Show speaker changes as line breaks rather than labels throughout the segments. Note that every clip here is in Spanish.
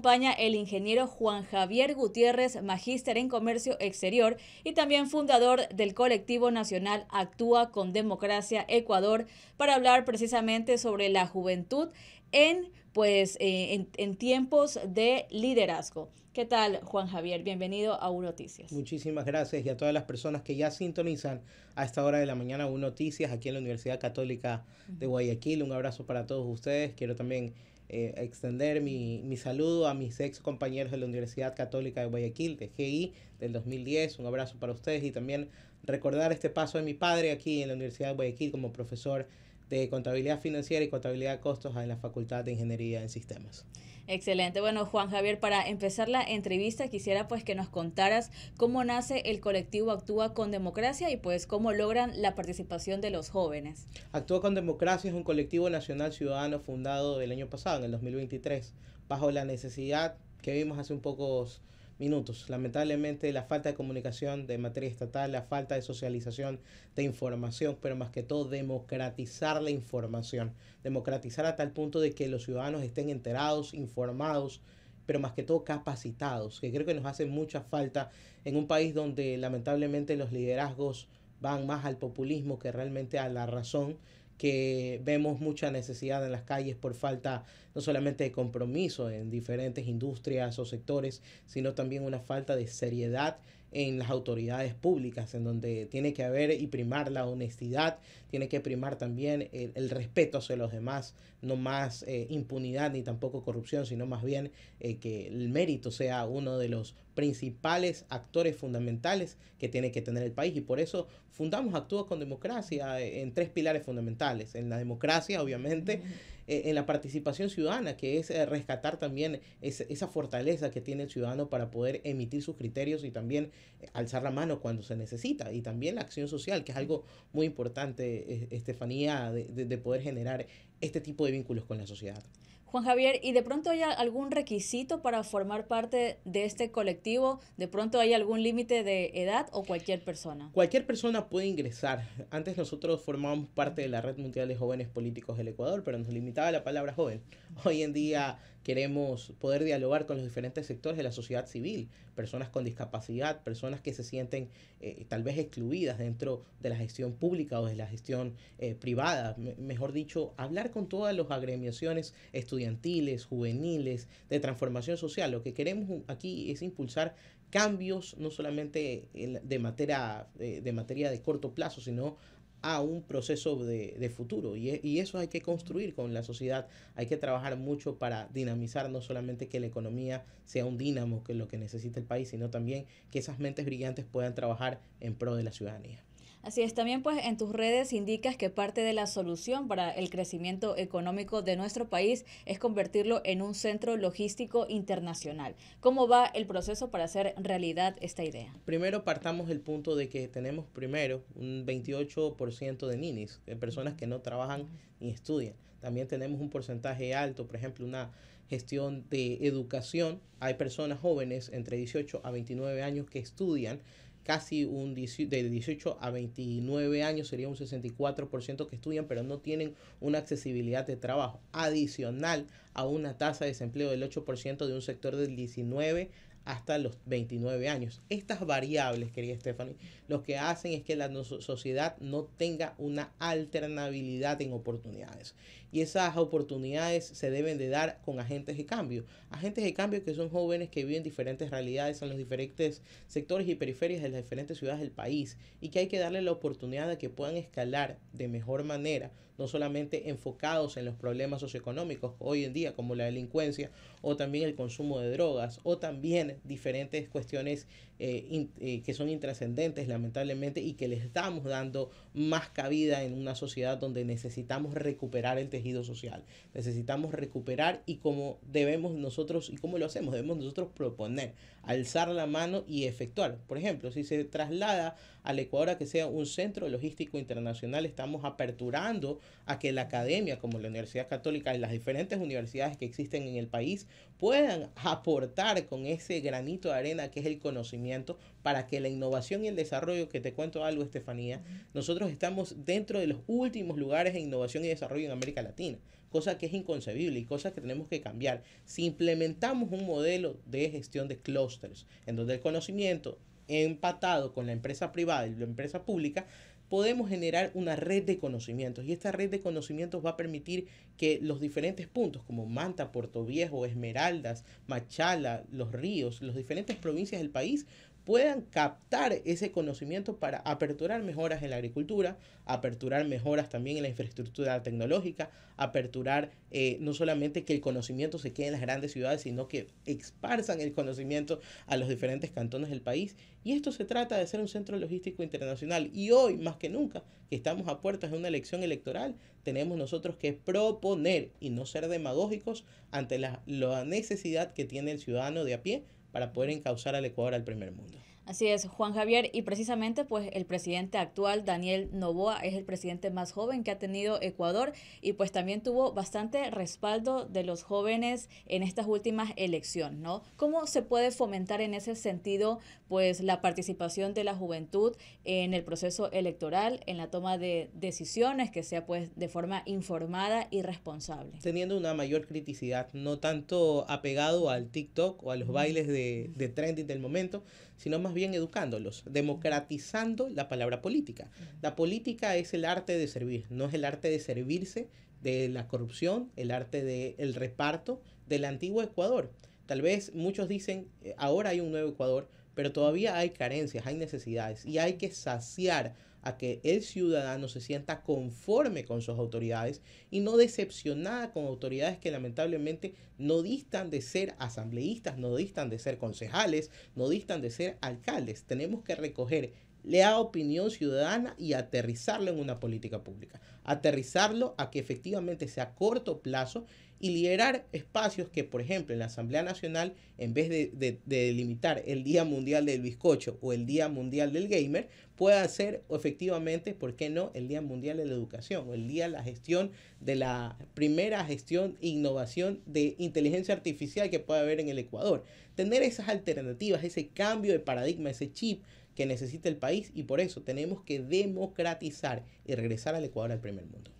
acompaña el ingeniero Juan Javier Gutiérrez, magíster en comercio exterior y también fundador del colectivo nacional Actúa con Democracia Ecuador, para hablar precisamente sobre la juventud en, pues, eh, en tiempos de liderazgo. ¿Qué tal, Juan Javier? Bienvenido a UNOTICIAS.
Muchísimas gracias y a todas las personas que ya sintonizan a esta hora de la mañana UNOTICIAS Noticias aquí en la Universidad Católica de Guayaquil. Un abrazo para todos ustedes. Quiero también eh, extender mi, mi, saludo a mis ex compañeros de la Universidad Católica de Guayaquil, de GI, del 2010. Un abrazo para ustedes y también recordar este paso de mi padre aquí en la Universidad de Guayaquil como profesor de Contabilidad Financiera y Contabilidad de Costos en la Facultad de Ingeniería en Sistemas.
Excelente. Bueno, Juan Javier, para empezar la entrevista quisiera pues que nos contaras cómo nace el colectivo Actúa con Democracia y pues cómo logran la participación de los jóvenes.
Actúa con Democracia es un colectivo nacional ciudadano fundado el año pasado, en el 2023, bajo la necesidad que vimos hace un pocos minutos. Lamentablemente la falta de comunicación de materia estatal, la falta de socialización de información, pero más que todo democratizar la información, democratizar a tal punto de que los ciudadanos estén enterados, informados, pero más que todo capacitados, que creo que nos hace mucha falta en un país donde lamentablemente los liderazgos van más al populismo que realmente a la razón que vemos mucha necesidad en las calles por falta no solamente de compromiso en diferentes industrias o sectores, sino también una falta de seriedad en las autoridades públicas, en donde tiene que haber y primar la honestidad, tiene que primar también el, respeto hacia los demás, no más eh, impunidad ni tampoco corrupción, sino más bien eh, que el mérito sea uno de los principales actores fundamentales que tiene que tener el país. Y por eso fundamos Actúa con Democracia eh, en tres pilares fundamentales. En la democracia, obviamente. Eh, en la participación ciudadana, que es eh, rescatar también esa, fortaleza que tiene el ciudadano para poder emitir sus criterios y también eh, alzar la mano cuando se necesita. Y también la acción social, que es algo muy importante, Estefanía, de, de poder generar este tipo de vínculos con la sociedad.
Juan Javier, ¿y de pronto hay algún requisito para formar parte de este colectivo? ¿De pronto hay algún límite de edad o cualquier persona?
Cualquier persona puede ingresar. Antes nosotros formábamos parte de la Red Mundial de Jóvenes Políticos del Ecuador, pero nos limitaba la palabra joven. Hoy en día queremos poder dialogar con los diferentes sectores de la sociedad civil, personas con discapacidad, personas que se sienten eh, tal vez excluidas dentro de la gestión pública o de la gestión eh, privada, mejor dicho, hablar con todas las agremiaciones estudiantiles, juveniles, de transformación social. Lo que queremos aquí es impulsar cambios no solamente de materia, de materia de corto plazo, sino a un proceso de, futuro. Y, y, eso hay que construir con la sociedad. Hay que trabajar mucho para dinamizar no solamente que la economía sea un dínamo, que es lo que necesita el país, sino también que esas mentes brillantes puedan trabajar en pro de la ciudadanía.
Así es, también pues en tus redes indicas que parte de la solución para el crecimiento económico de nuestro país es convertirlo en un centro logístico internacional. ¿Cómo va el proceso para hacer realidad esta idea?
Primero partamos del punto de que tenemos primero un 28% de ninis, de personas que no trabajan ni estudian. También tenemos un porcentaje alto, por ejemplo, una gestión de educación. Hay personas jóvenes entre 18 a 29 años que estudian casi un de 18 a 29 años, sería un 64% que estudian, pero no tienen una accesibilidad de trabajo, adicional a una tasa de desempleo del 8% de un sector del 19 hasta los 29 años. Estas variables, querida Stephanie, lo que hacen es que la sociedad no tenga una alternabilidad en oportunidades y esas oportunidades se deben de dar con agentes de cambio. Agentes de cambio que son jóvenes que viven diferentes realidades en los diferentes sectores y periferias de las diferentes ciudades del país y que hay que darle la oportunidad de que puedan escalar de mejor manera, no solamente enfocados en los problemas socioeconómicos hoy en día como la delincuencia o también el consumo de drogas o también diferentes cuestiones eh, eh, que son intrascendentes lamentablemente y que le estamos dando más cabida en una sociedad donde necesitamos recuperar el tejido social, necesitamos recuperar y como debemos nosotros, y cómo lo hacemos, debemos nosotros proponer, alzar la mano y efectuar. Por ejemplo, si se traslada al Ecuador a que sea un centro logístico internacional, estamos aperturando a que la academia, como la Universidad Católica y las diferentes universidades que existen en el país, puedan aportar con ese granito de arena que es el conocimiento para que la innovación y el desarrollo, que te cuento algo Estefanía, nosotros estamos dentro de los últimos lugares de innovación y desarrollo en América Latina, cosa que es inconcebible y cosas que tenemos que cambiar. Si implementamos un modelo de gestión de clústeres, en donde el conocimiento empatado con la empresa privada y la empresa pública, podemos generar una red de conocimientos y esta red de conocimientos va a permitir que los diferentes puntos como Manta, Puerto Viejo, Esmeraldas, Machala, Los Ríos, las diferentes provincias del país puedan captar ese conocimiento para aperturar mejoras en la agricultura, aperturar mejoras también en la infraestructura tecnológica, aperturar eh, no solamente que el conocimiento se quede en las grandes ciudades, sino que esparzan el conocimiento a los diferentes cantones del país. Y esto se trata de ser un centro logístico internacional. Y hoy, más que nunca, que estamos a puertas de una elección electoral, tenemos nosotros que proponer y no ser demagógicos ante la necesidad que tiene el ciudadano de a pie para poder encauzar al Ecuador al primer mundo.
Así es, Juan Javier, y precisamente pues el presidente actual, Daniel Novoa, es el presidente más joven que ha tenido Ecuador y pues también tuvo bastante respaldo de los jóvenes en estas últimas elecciones, ¿no? ¿Cómo se puede fomentar en ese sentido pues la participación de la juventud en el proceso electoral, en la toma de decisiones, que sea pues de forma informada y responsable?
Teniendo una mayor criticidad, no tanto apegado al TikTok o a los bailes de, de trending del momento, sino más bien bien educándolos, democratizando la palabra política. La política es el arte de servir, no es el arte de servirse de la corrupción, el arte del el reparto del antiguo Ecuador. Tal vez muchos dicen, eh, ahora hay un nuevo Ecuador, pero todavía hay carencias, hay necesidades y hay que saciar a que el ciudadano se sienta conforme con sus autoridades y no decepcionada con autoridades que lamentablemente no distan de ser asambleístas, no distan de ser concejales, no distan de ser alcaldes. Tenemos que recoger la opinión ciudadana y aterrizarlo en una política pública, aterrizarlo a que efectivamente sea a corto plazo y liderar espacios que, por ejemplo, en la Asamblea Nacional, en vez de, delimitar el Día Mundial del Bizcocho o el Día Mundial del Gamer, pueda ser efectivamente, ¿por qué no?, el Día Mundial de la Educación o el Día de la Gestión de la primera gestión e innovación de inteligencia artificial que pueda haber en el Ecuador. Tener esas alternativas, ese cambio de paradigma, ese chip que necesita el país y por eso tenemos que democratizar y regresar al Ecuador al primer mundo.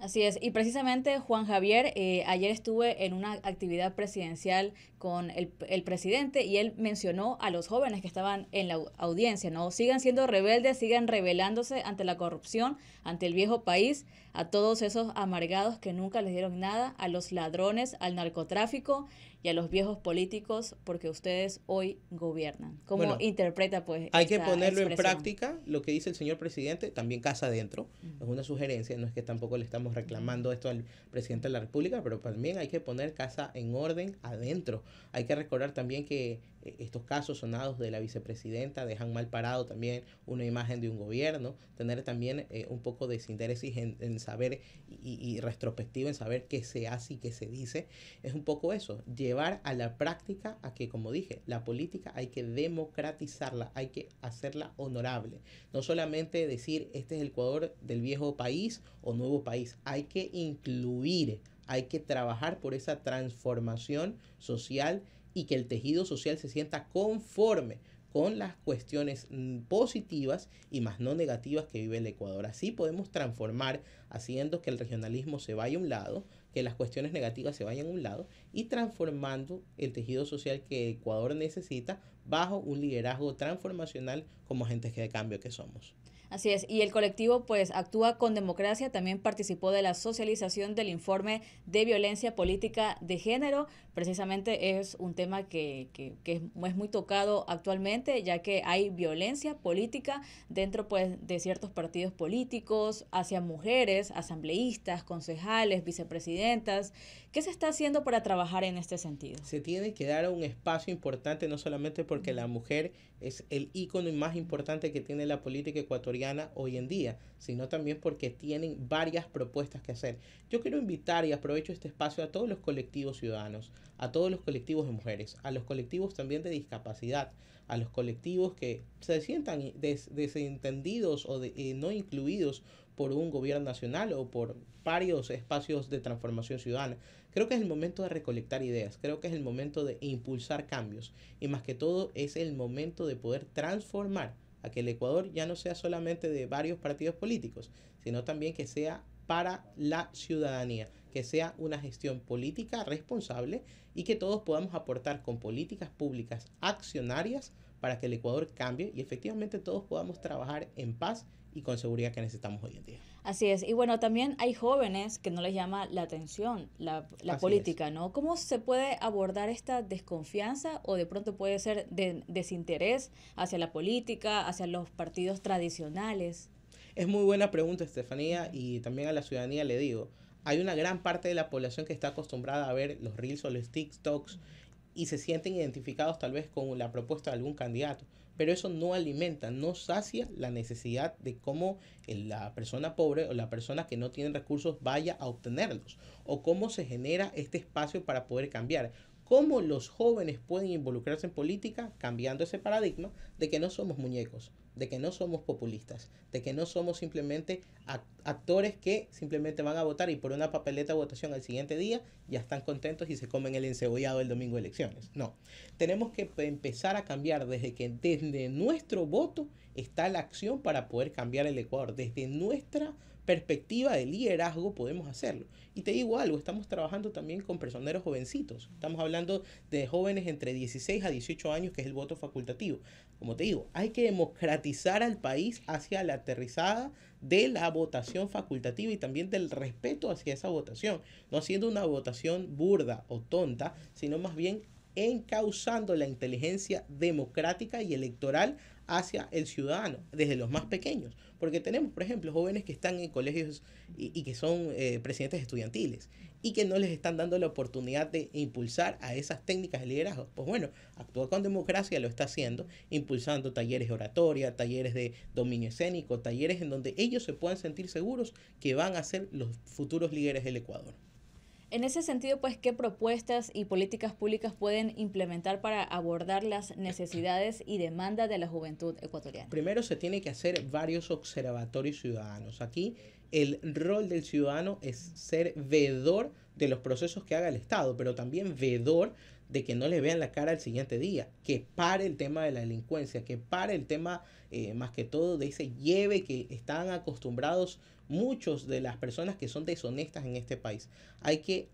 Así es, y precisamente Juan Javier, eh, ayer estuve en una actividad presidencial con el, el, presidente y él mencionó a los jóvenes que estaban en la audiencia, ¿no? Sigan siendo rebeldes, sigan rebelándose ante la corrupción, ante el viejo país, a todos esos amargados que nunca les dieron nada, a los ladrones, al narcotráfico y a los viejos políticos porque ustedes hoy gobiernan. ¿Cómo interpreta pues? Hay que ponerlo en práctica,
lo que dice el señor presidente, también casa adentro, es una sugerencia, no es que tampoco le estamos reclamando esto al presidente de la República, pero también hay que poner casa en orden adentro. Hay que recordar también que eh, estos casos sonados de la vicepresidenta dejan mal parado también una imagen de un gobierno, tener también eh, un poco de interés en, saber y, y, retrospectiva en saber qué se hace y qué se dice, es un poco eso, llevar a la práctica a que, como dije, la política hay que democratizarla, hay que hacerla honorable, no solamente decir este es el Ecuador del viejo país o nuevo país, hay que incluir, hay que trabajar por esa transformación social, y que el tejido social se sienta conforme con las cuestiones mm, positivas y más no negativas que vive el Ecuador. Así podemos transformar haciendo que el regionalismo se vaya a un lado, que las cuestiones negativas se vayan a un lado y transformando el tejido social que Ecuador necesita bajo un liderazgo transformacional como agentes de cambio que somos.
Así es, y el colectivo pues actúa con democracia, también participó de la socialización del informe de violencia política de género, precisamente es un tema que, que, es muy tocado actualmente, ya que hay violencia política dentro pues de ciertos partidos políticos, hacia mujeres, asambleístas, concejales, vicepresidentas, ¿Qué se está haciendo para trabajar en este sentido? Se
tiene que dar un espacio importante, no solamente porque la mujer es el ícono más importante que tiene la política ecuatoriana hoy en día, sino también porque tienen varias propuestas que hacer. Yo quiero invitar y aprovecho este espacio a todos los colectivos ciudadanos, a todos los colectivos de mujeres, a los colectivos también de discapacidad, a los colectivos que se sientan desentendidos o eh, no incluidos por un gobierno nacional o por varios espacios de transformación ciudadana. Creo que es el momento de recolectar ideas, creo que es el momento de impulsar cambios y más que todo es el momento de poder transformar a que el Ecuador ya no sea solamente de varios partidos políticos, sino también que sea para la ciudadanía, que sea una gestión política responsable y que todos podamos aportar con políticas públicas accionarias para que el Ecuador cambie y efectivamente todos podamos trabajar en paz y con seguridad que necesitamos hoy en día.
Así es. Y bueno, también hay jóvenes que no les llama la atención la, política, ¿no? ¿Cómo se puede abordar esta desconfianza o de pronto puede ser de, desinterés hacia la política, hacia los partidos tradicionales?
Es muy buena pregunta, Estefanía, y también a la ciudadanía le digo, hay una gran parte de la población que está acostumbrada a ver los reels o los TikToks y se sienten identificados tal vez con la propuesta de algún candidato, pero eso no alimenta, no sacia la necesidad de cómo la persona pobre o la persona que no tiene recursos vaya a obtenerlos o cómo se genera este espacio para poder cambiar cómo los jóvenes pueden involucrarse en política cambiando ese paradigma de que no somos muñecos, de que no somos populistas, de que no somos simplemente actores que simplemente van a votar y por una papeleta de votación al siguiente día ya están contentos y se comen el encebollado el domingo de elecciones. No, tenemos que empezar a cambiar desde que desde nuestro voto está la acción para poder cambiar el Ecuador, desde nuestra perspectiva de liderazgo podemos hacerlo. Y te digo algo, estamos trabajando también con personeros jovencitos. Estamos hablando de jóvenes entre 16 a 18 años, que es el voto facultativo. Como te digo, hay que democratizar al país hacia la aterrizada de la votación facultativa y también del respeto hacia esa votación. No haciendo una votación burda o tonta, sino más bien encauzando la inteligencia democrática y electoral hacia el ciudadano, desde los más pequeños. Porque tenemos, por ejemplo, jóvenes que están en colegios y, que son eh, presidentes estudiantiles y que no les están dando la oportunidad de impulsar a esas técnicas de liderazgo. Pues bueno, Actúa con Democracia lo está haciendo, impulsando talleres de oratoria, talleres de dominio escénico, talleres en donde ellos se puedan sentir seguros que van a ser los futuros líderes del Ecuador.
En ese sentido, pues, ¿qué propuestas y políticas públicas pueden implementar para abordar las necesidades y demandas de la juventud ecuatoriana?
Primero se tiene que hacer varios observatorios ciudadanos. Aquí el rol del ciudadano es ser vedor de los procesos que haga el Estado, pero también vedor de que no le vean la cara el siguiente día, que pare el tema de la delincuencia, que pare el tema eh, más que todo de ese lleve que están acostumbrados muchos de las personas que son deshonestas en este país. Hay que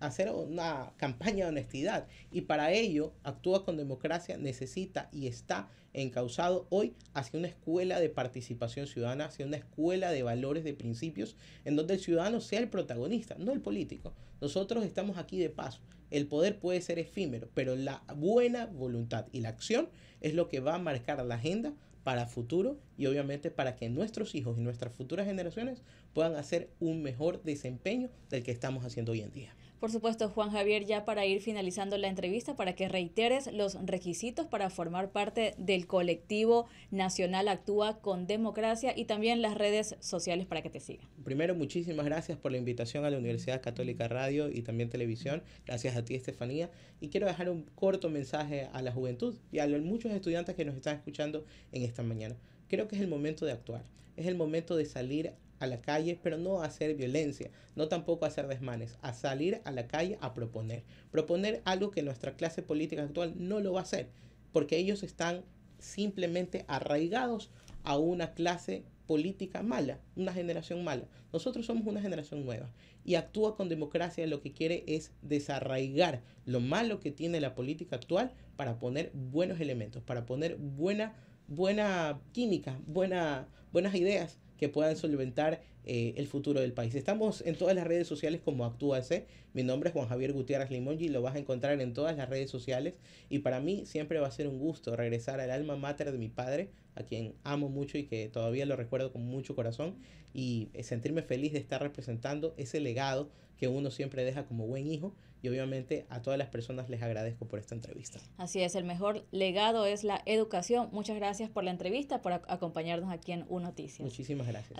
hacer una campaña de honestidad y para ello actúa con democracia, necesita y está encausado hoy hacia una escuela de participación ciudadana, hacia una escuela de valores, de principios, en donde el ciudadano sea el protagonista, no el político. Nosotros estamos aquí de paso. El poder puede ser efímero, pero la buena voluntad y la acción es lo que va a marcar la agenda para futuro y obviamente para que nuestros hijos y nuestras futuras generaciones puedan hacer un mejor desempeño del que estamos haciendo hoy en día.
Por supuesto, Juan Javier, ya para ir finalizando la entrevista, para que reiteres los requisitos para formar parte del colectivo nacional Actúa con Democracia y también las redes sociales para que te sigan.
Primero, muchísimas gracias por la invitación a la Universidad Católica Radio y también Televisión. Gracias a ti, Estefanía. Y quiero dejar un corto mensaje a la juventud y a los muchos estudiantes que nos están escuchando en esta mañana. Creo que es el momento de actuar, es el momento de salir a la calle, pero no a hacer violencia, no tampoco a hacer desmanes, a salir a la calle a proponer. Proponer algo que nuestra clase política actual no lo va a hacer, porque ellos están simplemente arraigados a una clase política mala, una generación mala. Nosotros somos una generación nueva y actúa con democracia lo que quiere es desarraigar lo malo que tiene la política actual para poner buenos elementos, para poner buena, buena química, buena, buenas ideas que puedan solventar eh, el futuro del país. Estamos en todas las redes sociales como Actúa Actúase. ¿eh? Mi nombre es Juan Javier Gutiérrez Limón y lo vas a encontrar en todas las redes sociales y para mí siempre va a ser un gusto regresar al alma mater de mi padre, a quien amo mucho y que todavía lo recuerdo con mucho corazón y eh, sentirme feliz de estar representando ese legado que uno siempre deja como buen hijo y obviamente a todas las personas les agradezco por esta entrevista.
Así es, el mejor legado es la educación. Muchas gracias por la entrevista, por acompañarnos aquí en Unoticias. Muchísimas gracias.